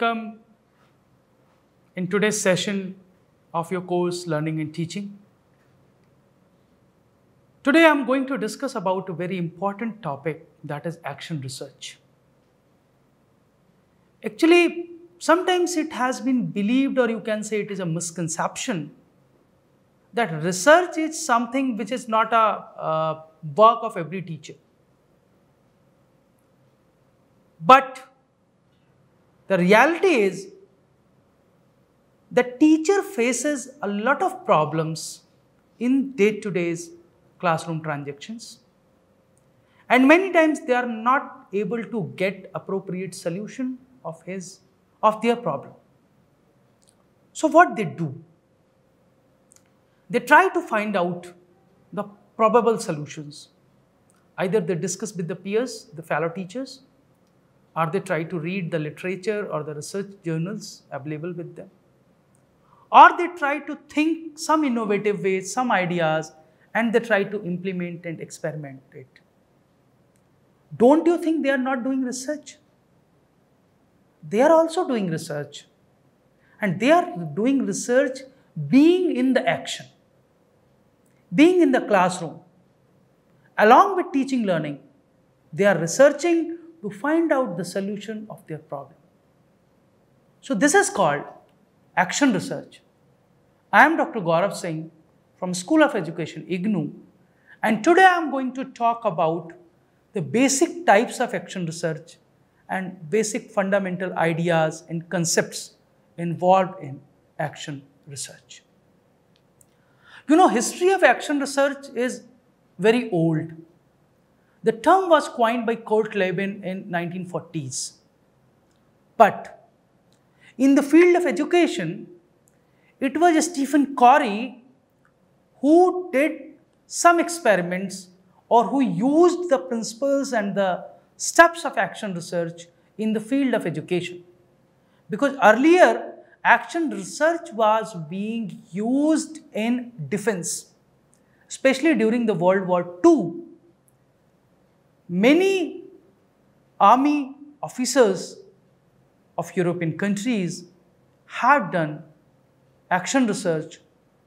welcome in today's session of your course Learning and Teaching. Today I'm going to discuss about a very important topic that is action research. Actually, sometimes it has been believed or you can say it is a misconception that research is something which is not a work of every teacher. But the reality is the teacher faces a lot of problems in day-to-day's classroom transactions. And many times they are not able to get appropriate solution of his, of their problem. So what they do? They try to find out the probable solutions. Either they discuss with the peers, the fellow teachers, or they try to read the literature or the research journals available with them. Or they try to think some innovative ways, some ideas, and they try to implement and experiment it. Don't you think they are not doing research? They are also doing research. And they are doing research being in the action, being in the classroom, along with teaching learning. They are researching to find out the solution of their problem. So this is called action research. I am Dr. Gaurav Singh from School of Education, IGNU, and today I am going to talk about the basic types of action research and basic fundamental ideas and concepts involved in action research. You know, history of action research is very old. The term was coined by Kurt Leben in 1940s. But in the field of education, it was Stephen Corey who did some experiments or who used the principles and the steps of action research in the field of education. Because earlier, action research was being used in defense, especially during the World War II many army officers of European countries have done action research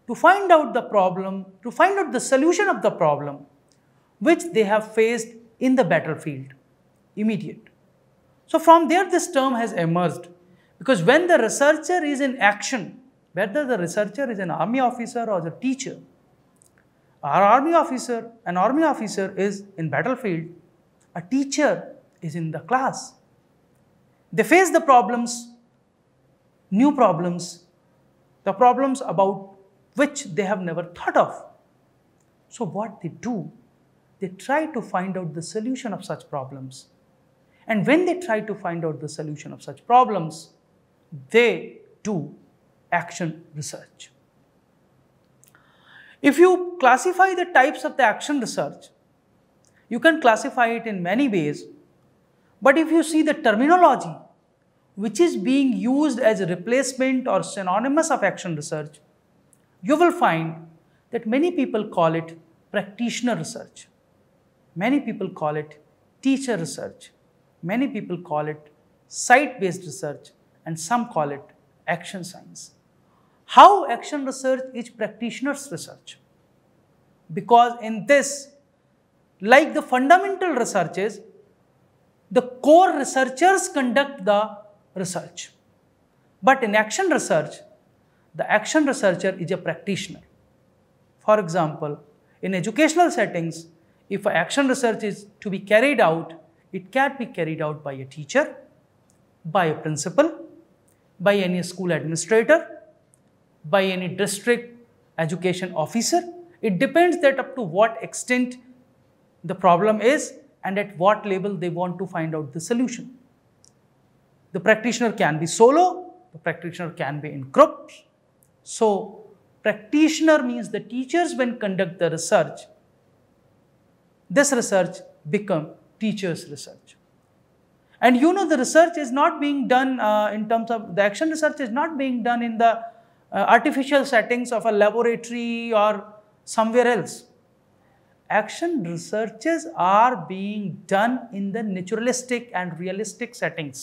to find out the problem, to find out the solution of the problem which they have faced in the battlefield, immediate. So from there this term has emerged because when the researcher is in action, whether the researcher is an army officer or the teacher, our army officer, an army officer is in battlefield, a teacher is in the class. They face the problems, new problems, the problems about which they have never thought of. So what they do, they try to find out the solution of such problems. And when they try to find out the solution of such problems, they do action research. If you classify the types of the action research, you can classify it in many ways. But if you see the terminology which is being used as a replacement or synonymous of action research, you will find that many people call it practitioner research. Many people call it teacher research. Many people call it site-based research and some call it action science. How action research is practitioner's research? Because in this, like the fundamental researches, the core researchers conduct the research. But in action research, the action researcher is a practitioner. For example, in educational settings, if action research is to be carried out, it can be carried out by a teacher, by a principal, by any school administrator, by any district education officer. It depends that up to what extent the problem is and at what level they want to find out the solution. The practitioner can be solo, the practitioner can be in groups. So, practitioner means the teachers when conduct the research, this research become teachers research. And you know the research is not being done uh, in terms of the action research is not being done in the uh, artificial settings of a laboratory or somewhere else action researches are being done in the naturalistic and realistic settings.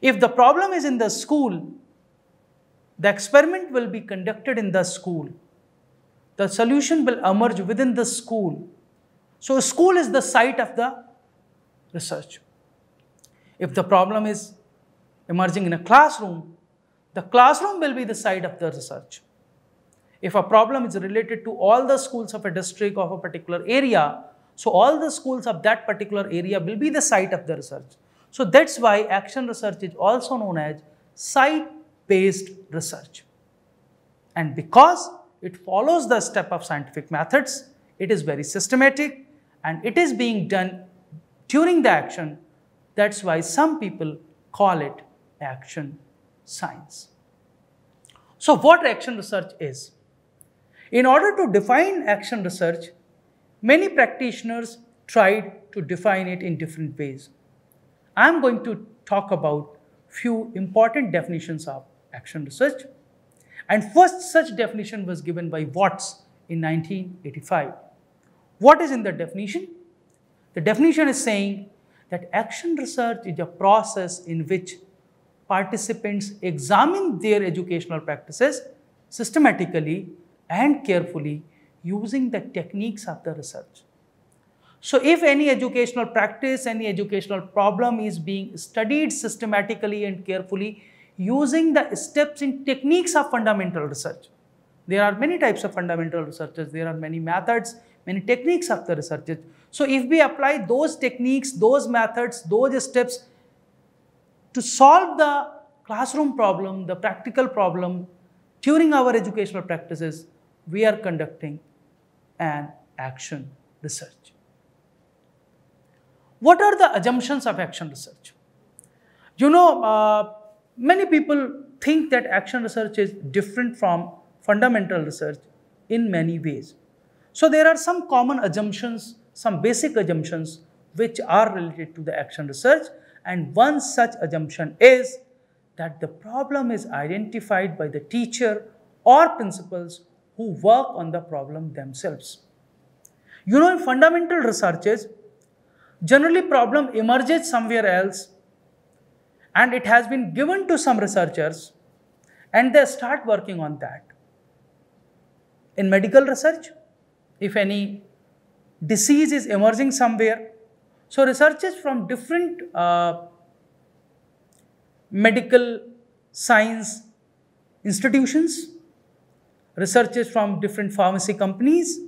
If the problem is in the school, the experiment will be conducted in the school. The solution will emerge within the school. So school is the site of the research. If the problem is emerging in a classroom, the classroom will be the site of the research. If a problem is related to all the schools of a district of a particular area, so all the schools of that particular area will be the site of the research. So that's why action research is also known as site-based research. And because it follows the step of scientific methods, it is very systematic and it is being done during the action. That's why some people call it action science. So what action research is? In order to define action research, many practitioners tried to define it in different ways. I'm going to talk about few important definitions of action research. And first such definition was given by Watts in 1985. What is in the definition? The definition is saying that action research is a process in which participants examine their educational practices systematically and carefully using the techniques of the research. So if any educational practice, any educational problem is being studied systematically and carefully using the steps and techniques of fundamental research. There are many types of fundamental researches, there are many methods, many techniques of the researches. So if we apply those techniques, those methods, those steps to solve the classroom problem, the practical problem during our educational practices, we are conducting an action research. What are the assumptions of action research? You know, uh, many people think that action research is different from fundamental research in many ways. So there are some common assumptions, some basic assumptions which are related to the action research and one such assumption is that the problem is identified by the teacher or principals who work on the problem themselves. You know, in fundamental researches, generally problem emerges somewhere else and it has been given to some researchers and they start working on that. In medical research, if any disease is emerging somewhere, so researchers from different uh, medical science institutions researchers from different pharmacy companies,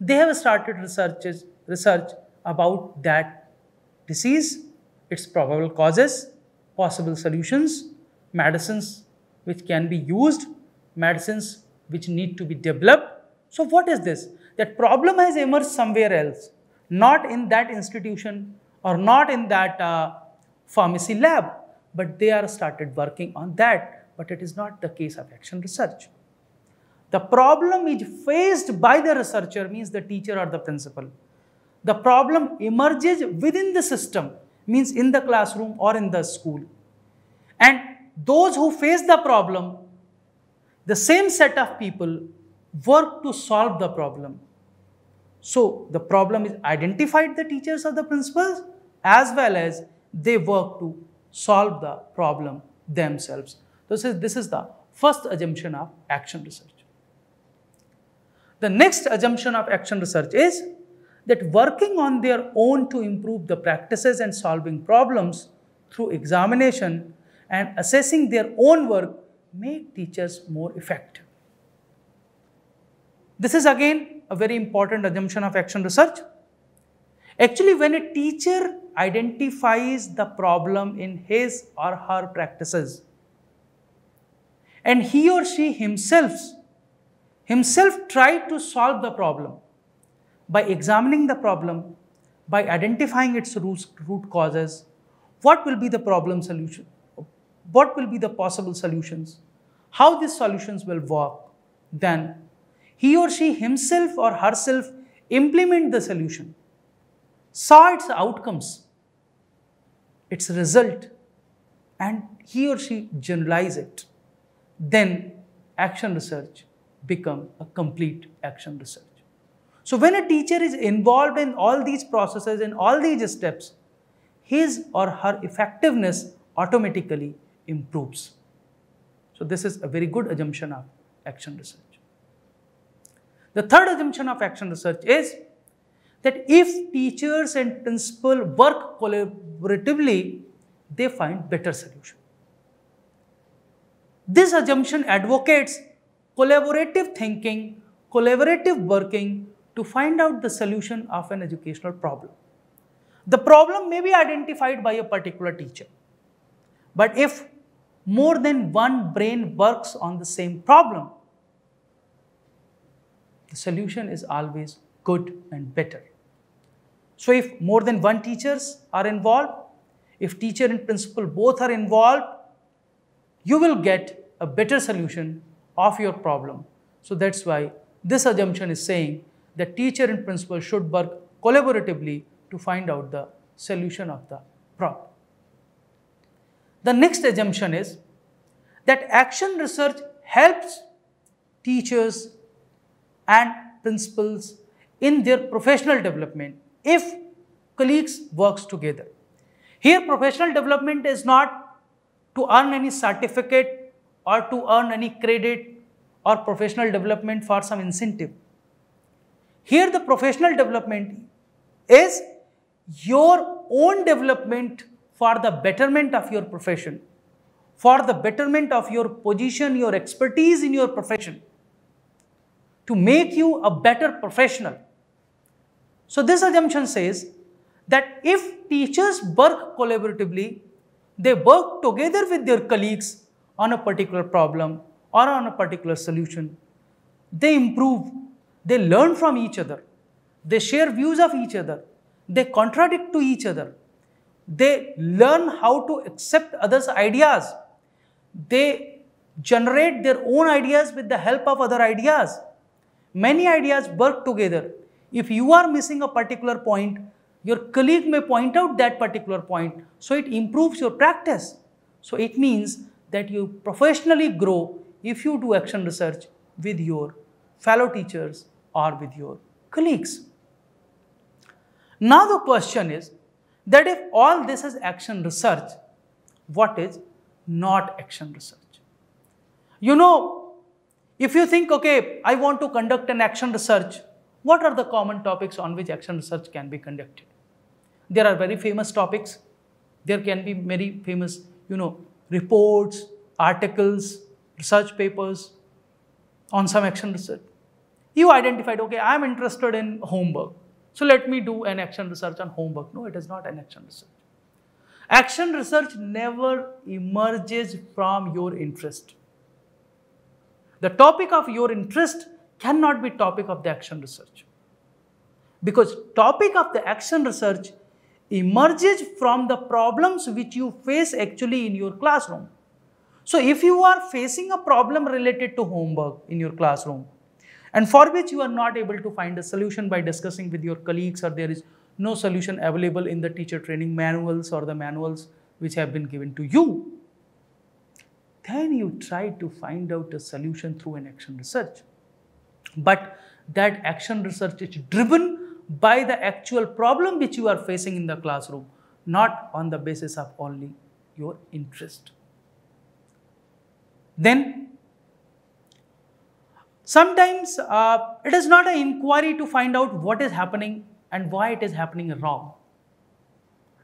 they have started researches, research about that disease, its probable causes, possible solutions, medicines which can be used, medicines which need to be developed. So what is this? That problem has emerged somewhere else, not in that institution or not in that uh, pharmacy lab, but they are started working on that, but it is not the case of action research. The problem is faced by the researcher means the teacher or the principal. The problem emerges within the system means in the classroom or in the school. And those who face the problem, the same set of people work to solve the problem. So the problem is identified the teachers or the principals as well as they work to solve the problem themselves. So this is the first assumption of action research. The next assumption of action research is that working on their own to improve the practices and solving problems through examination and assessing their own work make teachers more effective. This is again a very important assumption of action research. Actually, when a teacher identifies the problem in his or her practices and he or she himself himself tried to solve the problem by examining the problem, by identifying its root causes, what will be the problem solution, what will be the possible solutions, how these solutions will work, then he or she himself or herself implement the solution, saw its outcomes, its result, and he or she generalize it. Then action research become a complete action research. So when a teacher is involved in all these processes and all these steps, his or her effectiveness automatically improves. So this is a very good assumption of action research. The third assumption of action research is that if teachers and principal work collaboratively, they find better solution. This assumption advocates collaborative thinking, collaborative working to find out the solution of an educational problem. The problem may be identified by a particular teacher. But if more than one brain works on the same problem, the solution is always good and better. So if more than one teachers are involved, if teacher and principal both are involved, you will get a better solution of your problem. So that's why this assumption is saying that teacher and principal should work collaboratively to find out the solution of the problem. The next assumption is that action research helps teachers and principals in their professional development if colleagues works together. Here professional development is not to earn any certificate or to earn any credit or professional development for some incentive. Here the professional development is your own development for the betterment of your profession, for the betterment of your position, your expertise in your profession, to make you a better professional. So this assumption says that if teachers work collaboratively, they work together with their colleagues on a particular problem or on a particular solution. They improve, they learn from each other, they share views of each other, they contradict to each other, they learn how to accept others' ideas, they generate their own ideas with the help of other ideas. Many ideas work together. If you are missing a particular point, your colleague may point out that particular point, so it improves your practice. So it means that you professionally grow if you do action research with your fellow teachers or with your colleagues. Now the question is that if all this is action research, what is not action research? You know, if you think, okay, I want to conduct an action research, what are the common topics on which action research can be conducted? There are very famous topics. There can be very famous, you know, reports, articles, research papers on some action research. You identified, okay, I'm interested in homework. So let me do an action research on homework. No, it is not an action research. Action research never emerges from your interest. The topic of your interest cannot be topic of the action research. Because topic of the action research emerges from the problems which you face actually in your classroom. So if you are facing a problem related to homework in your classroom and for which you are not able to find a solution by discussing with your colleagues or there is no solution available in the teacher training manuals or the manuals which have been given to you, then you try to find out a solution through an action research. But that action research is driven by the actual problem which you are facing in the classroom, not on the basis of only your interest. Then, sometimes uh, it is not an inquiry to find out what is happening and why it is happening wrong.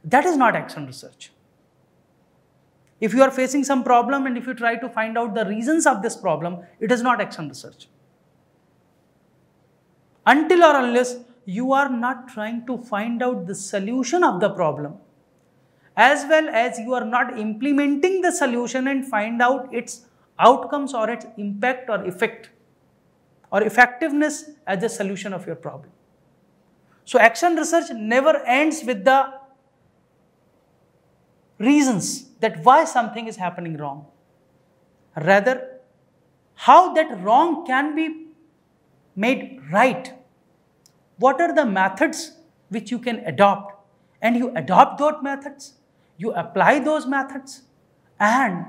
That is not action research. If you are facing some problem and if you try to find out the reasons of this problem, it is not action research. Until or unless you are not trying to find out the solution of the problem as well as you are not implementing the solution and find out its outcomes or its impact or effect or effectiveness as a solution of your problem. So, action research never ends with the reasons that why something is happening wrong. Rather, how that wrong can be made right what are the methods which you can adopt and you adopt those methods, you apply those methods and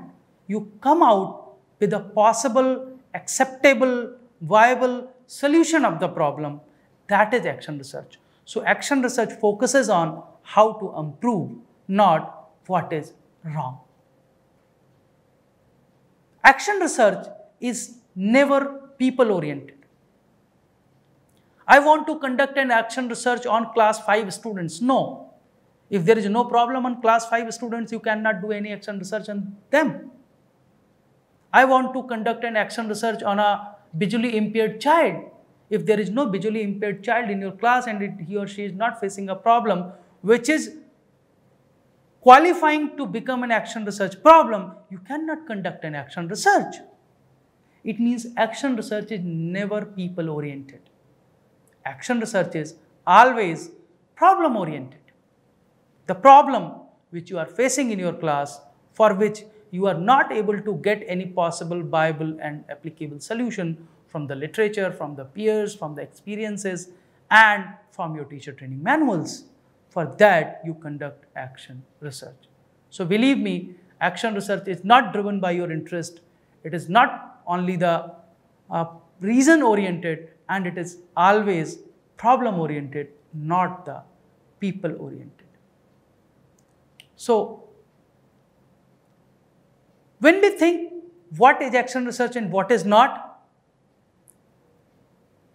you come out with a possible, acceptable, viable solution of the problem. That is action research. So action research focuses on how to improve, not what is wrong. Action research is never people oriented. I want to conduct an action research on class 5 students. No. If there is no problem on class 5 students, you cannot do any action research on them. I want to conduct an action research on a visually impaired child. If there is no visually impaired child in your class and it, he or she is not facing a problem, which is qualifying to become an action research problem, you cannot conduct an action research. It means action research is never people oriented action research is always problem oriented. The problem which you are facing in your class for which you are not able to get any possible viable and applicable solution from the literature, from the peers, from the experiences and from your teacher training manuals. For that you conduct action research. So believe me, action research is not driven by your interest. It is not only the uh, reason oriented, and it is always problem oriented, not the people oriented. So, when we think what is action research and what is not,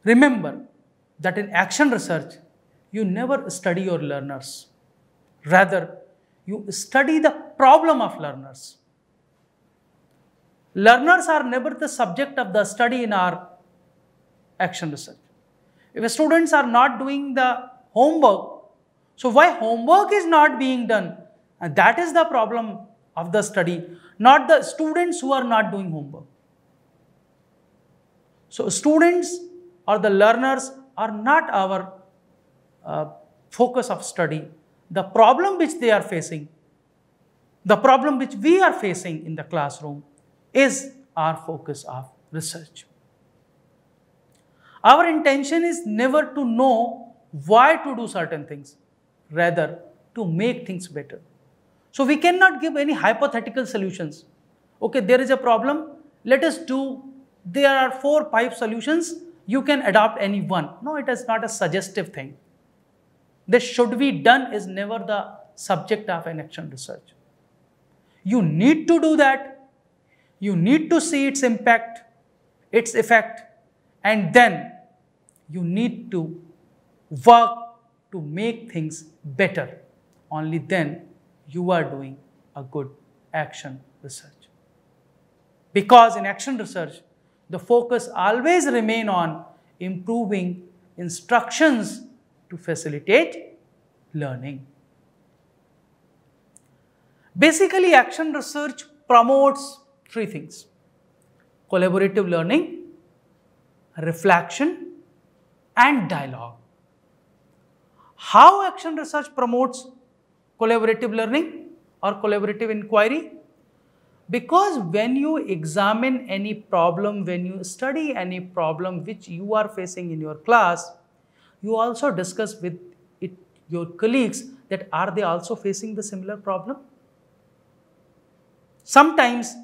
remember that in action research, you never study your learners. Rather, you study the problem of learners. Learners are never the subject of the study in our action research. If the students are not doing the homework, so why homework is not being done? And that is the problem of the study, not the students who are not doing homework. So students or the learners are not our uh, focus of study. The problem which they are facing, the problem which we are facing in the classroom is our focus of research. Our intention is never to know why to do certain things, rather to make things better. So we cannot give any hypothetical solutions. Okay, there is a problem. Let us do, there are four, five solutions. You can adopt any one. No, it is not a suggestive thing. This should be done is never the subject of an action research. You need to do that. You need to see its impact, its effect, and then you need to work to make things better. Only then you are doing a good action research. Because in action research, the focus always remain on improving instructions to facilitate learning. Basically, action research promotes three things. Collaborative learning, reflection, and dialogue. How action research promotes collaborative learning or collaborative inquiry? Because when you examine any problem, when you study any problem which you are facing in your class, you also discuss with it, your colleagues that are they also facing the similar problem? Sometimes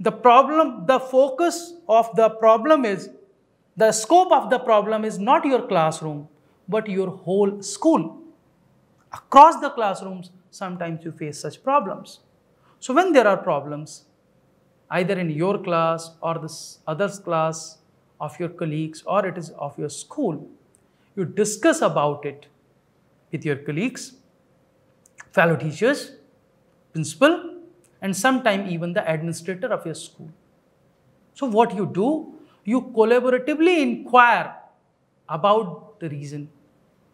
the problem, the focus of the problem is the scope of the problem is not your classroom, but your whole school. Across the classrooms, sometimes you face such problems. So when there are problems, either in your class or the other's class of your colleagues or it is of your school, you discuss about it with your colleagues, fellow teachers, principal, and sometime even the administrator of your school. So what you do, you collaboratively inquire about the reason.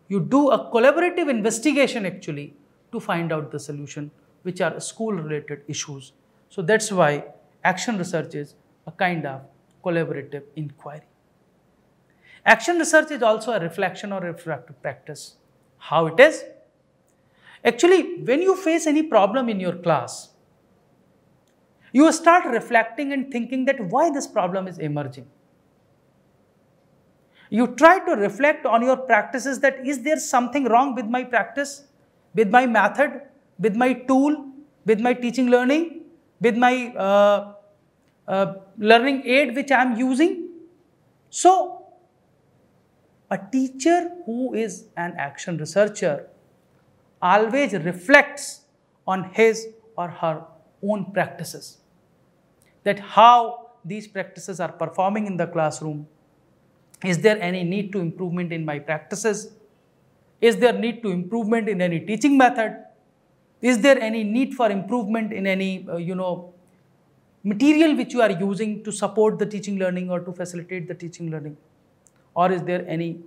You do a collaborative investigation actually to find out the solution, which are school related issues. So that's why action research is a kind of collaborative inquiry. Action research is also a reflection or reflective practice. How it is? Actually, when you face any problem in your class, you start reflecting and thinking that why this problem is emerging you try to reflect on your practices that is there something wrong with my practice, with my method, with my tool, with my teaching learning, with my uh, uh, learning aid which I am using. So, a teacher who is an action researcher always reflects on his or her own practices that how these practices are performing in the classroom is there any need to improvement in my practices? Is there need to improvement in any teaching method? Is there any need for improvement in any, uh, you know, material which you are using to support the teaching learning or to facilitate the teaching learning? Or is there any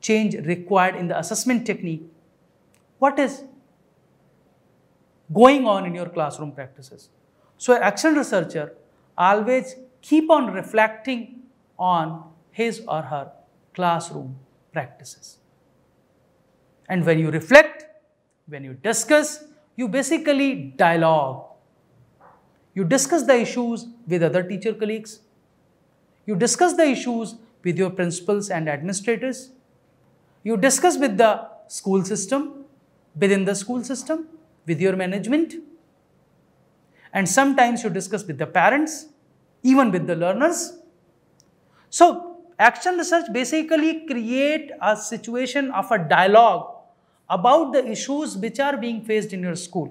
change required in the assessment technique? What is going on in your classroom practices? So, an action researcher always keep on reflecting on his or her classroom practices. And when you reflect, when you discuss, you basically dialogue. You discuss the issues with other teacher colleagues. You discuss the issues with your principals and administrators. You discuss with the school system, within the school system, with your management. And sometimes you discuss with the parents, even with the learners. So Action research basically create a situation of a dialogue about the issues which are being faced in your school.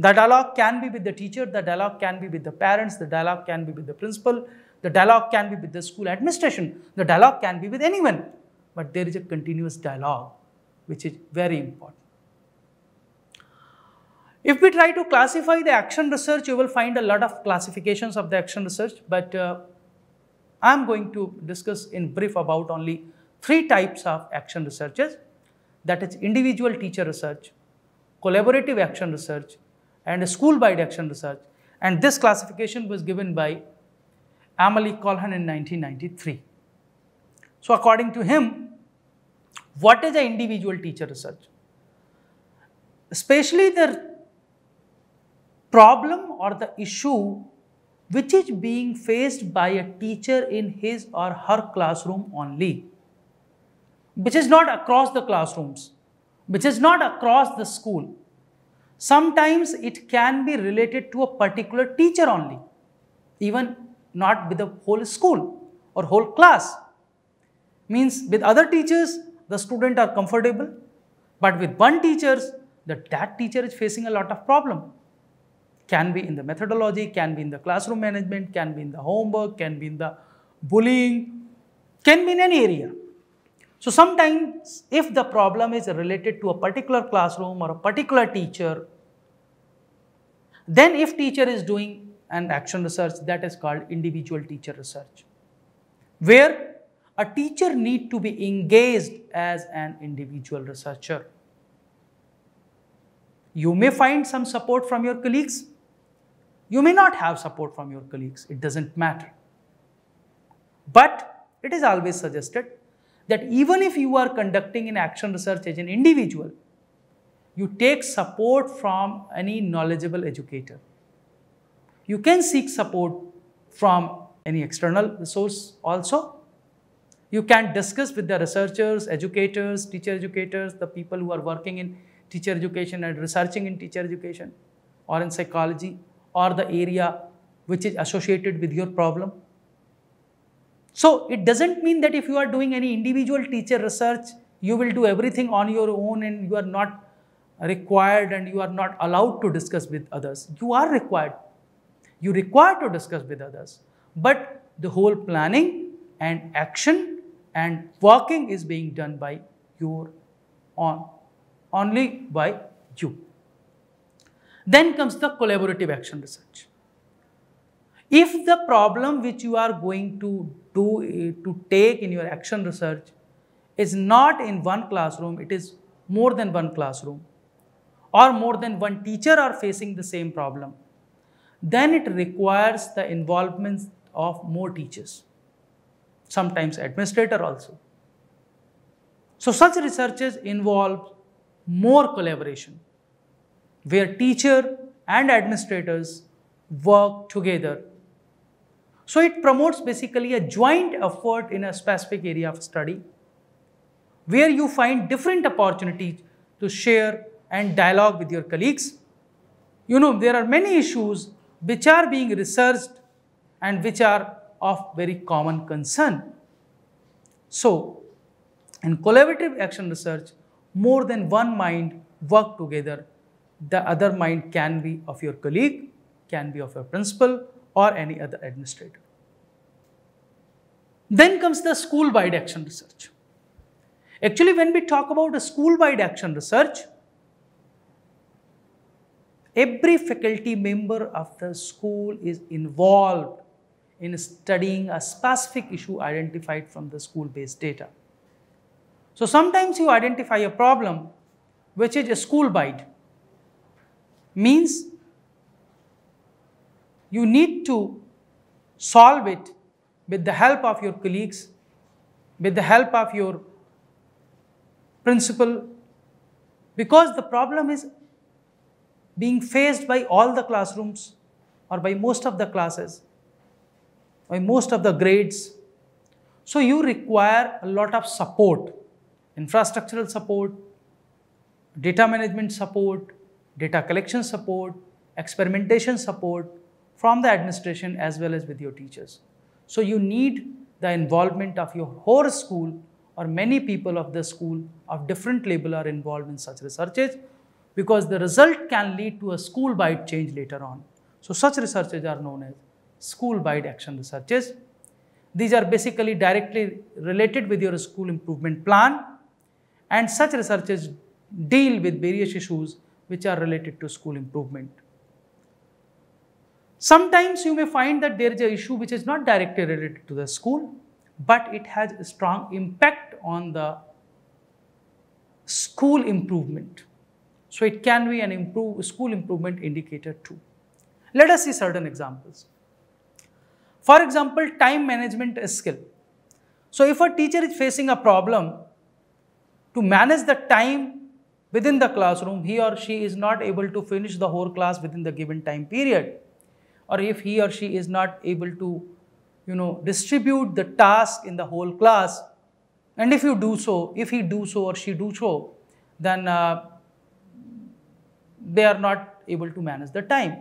The dialogue can be with the teacher, the dialogue can be with the parents, the dialogue can be with the principal, the dialogue can be with the school administration, the dialogue can be with anyone. But there is a continuous dialogue which is very important. If we try to classify the action research, you will find a lot of classifications of the action research, but uh, I am going to discuss in brief about only three types of action researches that is individual teacher research, collaborative action research and school-wide action research and this classification was given by Amalie Colhan in 1993. So according to him, what is the individual teacher research? Especially the problem or the issue which is being faced by a teacher in his or her classroom only, which is not across the classrooms, which is not across the school. Sometimes it can be related to a particular teacher only, even not with the whole school or whole class. Means with other teachers, the student are comfortable, but with one teachers, that, that teacher is facing a lot of problem can be in the methodology, can be in the classroom management, can be in the homework, can be in the bullying, can be in any area. So sometimes if the problem is related to a particular classroom or a particular teacher, then if teacher is doing an action research that is called individual teacher research, where a teacher need to be engaged as an individual researcher. You may find some support from your colleagues. You may not have support from your colleagues, it doesn't matter. But it is always suggested that even if you are conducting an action research as an individual, you take support from any knowledgeable educator. You can seek support from any external resource also. You can discuss with the researchers, educators, teacher educators, the people who are working in teacher education and researching in teacher education or in psychology or the area which is associated with your problem. So it doesn't mean that if you are doing any individual teacher research, you will do everything on your own and you are not required and you are not allowed to discuss with others. You are required. You require to discuss with others. But the whole planning and action and working is being done by your on only by you. Then comes the collaborative action research. If the problem which you are going to do, eh, to take in your action research is not in one classroom, it is more than one classroom or more than one teacher are facing the same problem, then it requires the involvement of more teachers, sometimes administrator also. So such researches involve more collaboration where teacher and administrators work together. So it promotes basically a joint effort in a specific area of study where you find different opportunities to share and dialogue with your colleagues. You know, there are many issues which are being researched and which are of very common concern. So, in collaborative action research, more than one mind work together the other mind can be of your colleague, can be of your principal or any other administrator. Then comes the school-wide action research. Actually, when we talk about a school-wide action research, every faculty member of the school is involved in studying a specific issue identified from the school-based data. So sometimes you identify a problem which is a school-wide means you need to solve it with the help of your colleagues, with the help of your principal, because the problem is being faced by all the classrooms or by most of the classes, by most of the grades. So you require a lot of support, infrastructural support, data management support, data collection support, experimentation support from the administration as well as with your teachers. So you need the involvement of your whole school or many people of the school of different label are involved in such researches because the result can lead to a school-wide change later on. So such researches are known as school-wide action researches. These are basically directly related with your school improvement plan and such researches deal with various issues which are related to school improvement. Sometimes you may find that there is an issue which is not directly related to the school, but it has a strong impact on the school improvement. So it can be an improve, school improvement indicator too. Let us see certain examples. For example, time management skill. So if a teacher is facing a problem, to manage the time within the classroom, he or she is not able to finish the whole class within the given time period. Or if he or she is not able to, you know, distribute the task in the whole class, and if you do so, if he do so or she do so, then uh, they are not able to manage the time.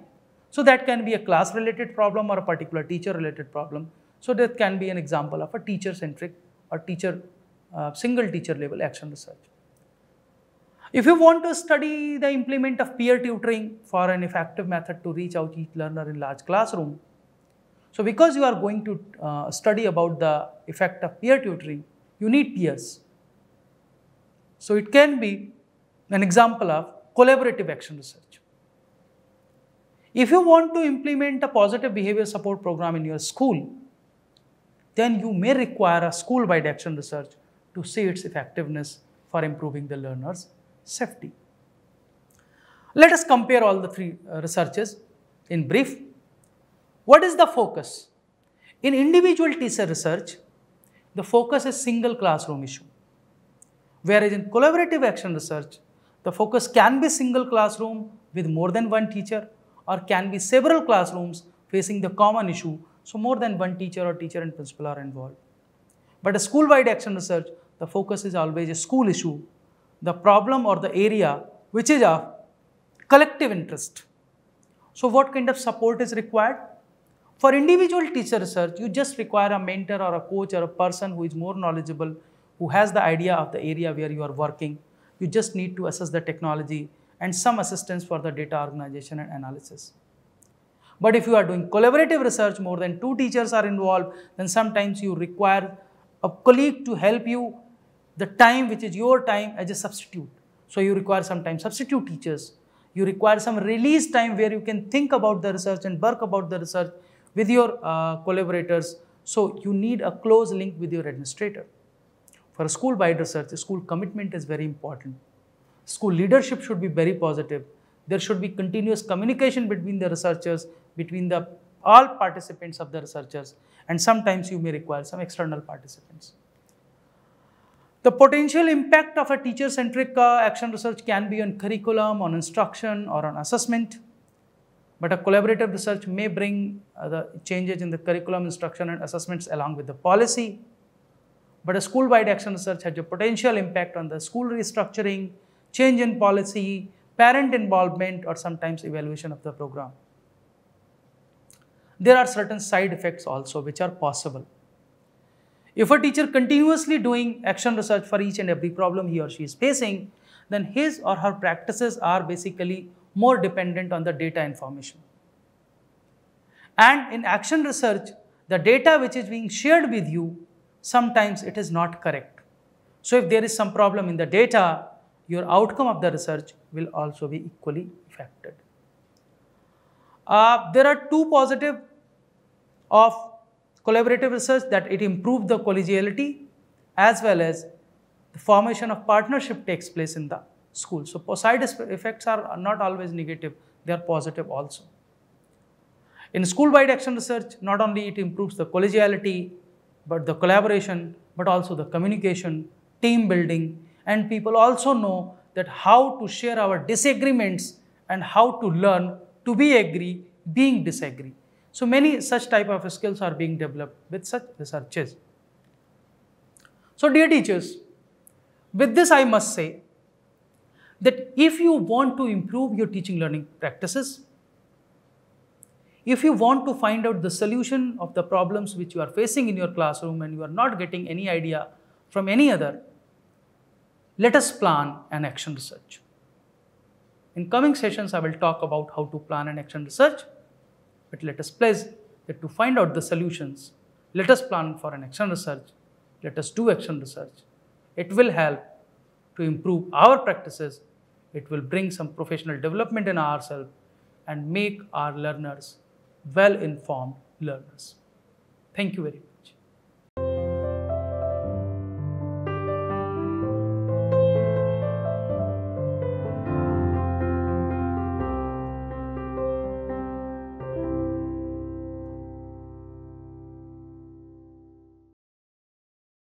So that can be a class related problem or a particular teacher related problem. So that can be an example of a teacher centric or teacher, uh, single teacher level action research. If you want to study the implement of peer tutoring for an effective method to reach out each learner in large classroom, so because you are going to uh, study about the effect of peer tutoring, you need peers. So it can be an example of collaborative action research. If you want to implement a positive behavior support program in your school, then you may require a school-wide action research to see its effectiveness for improving the learner's safety. Let us compare all the three uh, researches in brief. What is the focus? In individual teacher research, the focus is single classroom issue. Whereas in collaborative action research, the focus can be single classroom with more than one teacher or can be several classrooms facing the common issue, so more than one teacher or teacher and principal are involved. But a school-wide action research, the focus is always a school issue the problem or the area which is of collective interest. So what kind of support is required? For individual teacher research, you just require a mentor or a coach or a person who is more knowledgeable, who has the idea of the area where you are working. You just need to assess the technology and some assistance for the data organization and analysis. But if you are doing collaborative research, more than two teachers are involved, then sometimes you require a colleague to help you the time which is your time as a substitute. So you require some time, substitute teachers. You require some release time where you can think about the research and work about the research with your uh, collaborators. So you need a close link with your administrator. For a school-wide research, school commitment is very important. School leadership should be very positive. There should be continuous communication between the researchers, between the all participants of the researchers and sometimes you may require some external participants. The potential impact of a teacher-centric uh, action research can be on curriculum, on instruction, or on assessment. But a collaborative research may bring uh, the changes in the curriculum, instruction, and assessments along with the policy. But a school-wide action research has a potential impact on the school restructuring, change in policy, parent involvement, or sometimes evaluation of the program. There are certain side effects also which are possible. If a teacher continuously doing action research for each and every problem he or she is facing, then his or her practices are basically more dependent on the data information. And in action research, the data which is being shared with you, sometimes it is not correct. So if there is some problem in the data, your outcome of the research will also be equally affected. Uh, there are two positive of collaborative research that it improved the collegiality as well as the formation of partnership takes place in the school. So side effects are not always negative, they are positive also. In school-wide action research, not only it improves the collegiality, but the collaboration, but also the communication, team building, and people also know that how to share our disagreements and how to learn to be agree, being disagree. So many such type of skills are being developed with such researches. So dear teachers, with this I must say that if you want to improve your teaching learning practices, if you want to find out the solution of the problems which you are facing in your classroom and you are not getting any idea from any other, let us plan an action research. In coming sessions, I will talk about how to plan an action research. But let us pledge that to find out the solutions, let us plan for an action research, let us do action research. It will help to improve our practices, it will bring some professional development in ourselves and make our learners well-informed learners. Thank you very much.